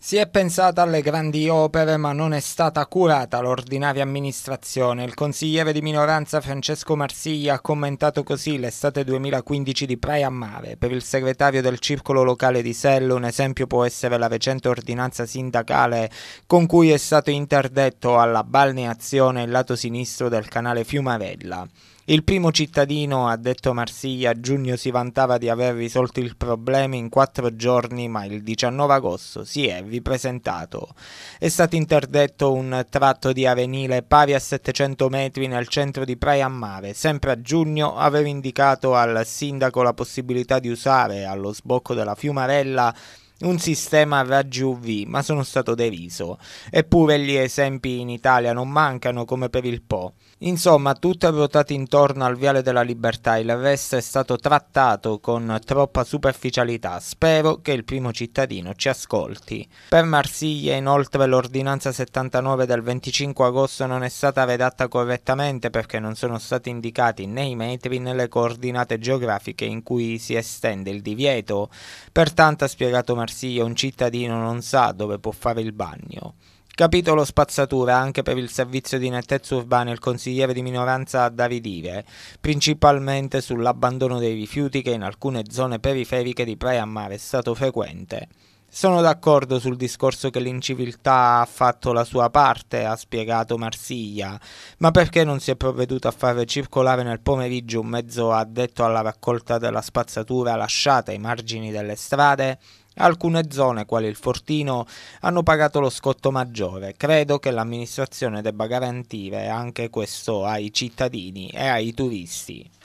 Si è pensata alle grandi opere ma non è stata curata l'ordinaria amministrazione. Il consigliere di minoranza Francesco Marsiglia ha commentato così l'estate 2015 di Praia a Mare. Per il segretario del circolo locale di Sello un esempio può essere la recente ordinanza sindacale con cui è stato interdetto alla balneazione il lato sinistro del canale Fiumarella. Il primo cittadino, ha detto Marsiglia, a giugno si vantava di aver risolto il problema in quattro giorni, ma il 19 agosto si è ripresentato. È stato interdetto un tratto di avenile pari a 700 metri nel centro di Praia a Mare. Sempre a giugno aveva indicato al sindaco la possibilità di usare, allo sbocco della Fiumarella, un sistema a raggi UV, ma sono stato deriso. Eppure gli esempi in Italia non mancano come per il Po. Insomma, tutto è ruotato intorno al Viale della Libertà e l'arresto è stato trattato con troppa superficialità. Spero che il primo cittadino ci ascolti. Per Marsiglia, inoltre, l'ordinanza 79 del 25 agosto non è stata redatta correttamente perché non sono stati indicati né i metri né le coordinate geografiche in cui si estende il divieto. Pertanto, ha spiegato Marsiglia, Marsiglia un cittadino non sa dove può fare il bagno. Capitolo spazzatura anche per il servizio di nettezza urbana il consigliere di minoranza ha da ridire, principalmente sull'abbandono dei rifiuti che in alcune zone periferiche di Praia a Mare è stato frequente. Sono d'accordo sul discorso che l'inciviltà ha fatto la sua parte, ha spiegato Marsiglia, ma perché non si è provveduto a far circolare nel pomeriggio un mezzo addetto alla raccolta della spazzatura lasciata ai margini delle strade? Alcune zone, quali il Fortino, hanno pagato lo scotto maggiore. Credo che l'amministrazione debba garantire anche questo ai cittadini e ai turisti.